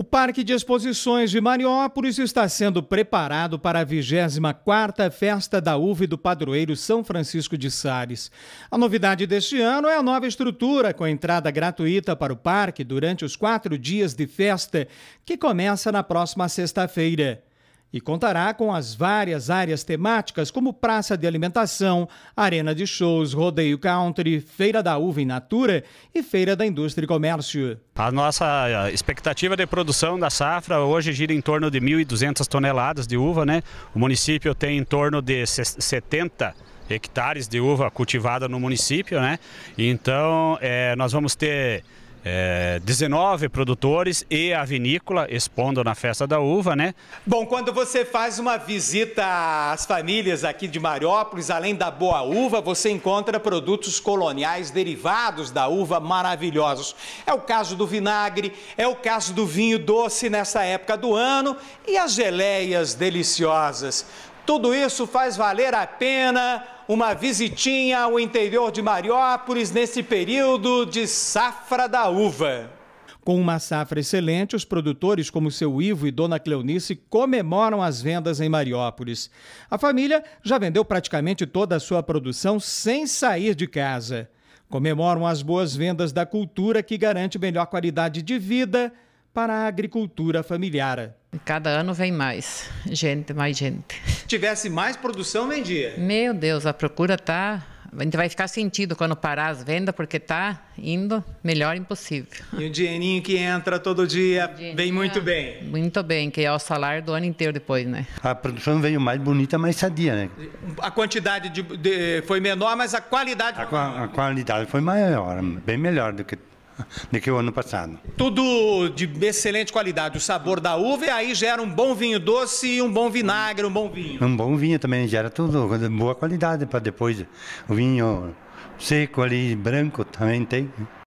O Parque de Exposições de Mariópolis está sendo preparado para a 24ª Festa da Uva e do Padroeiro São Francisco de Sales. A novidade deste ano é a nova estrutura com entrada gratuita para o parque durante os quatro dias de festa, que começa na próxima sexta-feira e contará com as várias áreas temáticas como praça de alimentação, arena de shows, rodeio country, feira da uva in natura e feira da indústria e comércio. A nossa eh, expectativa de produção da safra hoje gira em torno de 1.200 toneladas de uva, né? O município tem em torno de 70 hectares de uva cultivada no município, né? Então, é, nós vamos ter é, 19 produtores e a vinícola expondo na festa da uva, né? Bom, quando você faz uma visita às famílias aqui de Mariópolis, além da boa uva, você encontra produtos coloniais derivados da uva maravilhosos. É o caso do vinagre, é o caso do vinho doce nessa época do ano e as geleias deliciosas. Tudo isso faz valer a pena uma visitinha ao interior de Mariópolis nesse período de safra da uva. Com uma safra excelente, os produtores, como seu Ivo e Dona Cleonice, comemoram as vendas em Mariópolis. A família já vendeu praticamente toda a sua produção sem sair de casa. Comemoram as boas vendas da cultura que garante melhor qualidade de vida para a agricultura familiar. Cada ano vem mais gente, mais gente. Se tivesse mais produção, vendia. Meu Deus, a procura tá. A gente vai ficar sentido quando parar as vendas, porque tá indo melhor impossível. E o dinheirinho que entra todo dia vem muito bem. Muito bem, que é o salário do ano inteiro depois, né? A produção veio mais bonita, mais sadia, né? A quantidade de, de, foi menor, mas a qualidade. A, a qualidade foi maior, bem melhor do que do que o ano passado. Tudo de excelente qualidade. O sabor da uva e aí gera um bom vinho doce e um bom vinagre, um bom vinho. Um bom vinho também, gera tudo, boa qualidade para depois. O vinho seco ali, branco também tem.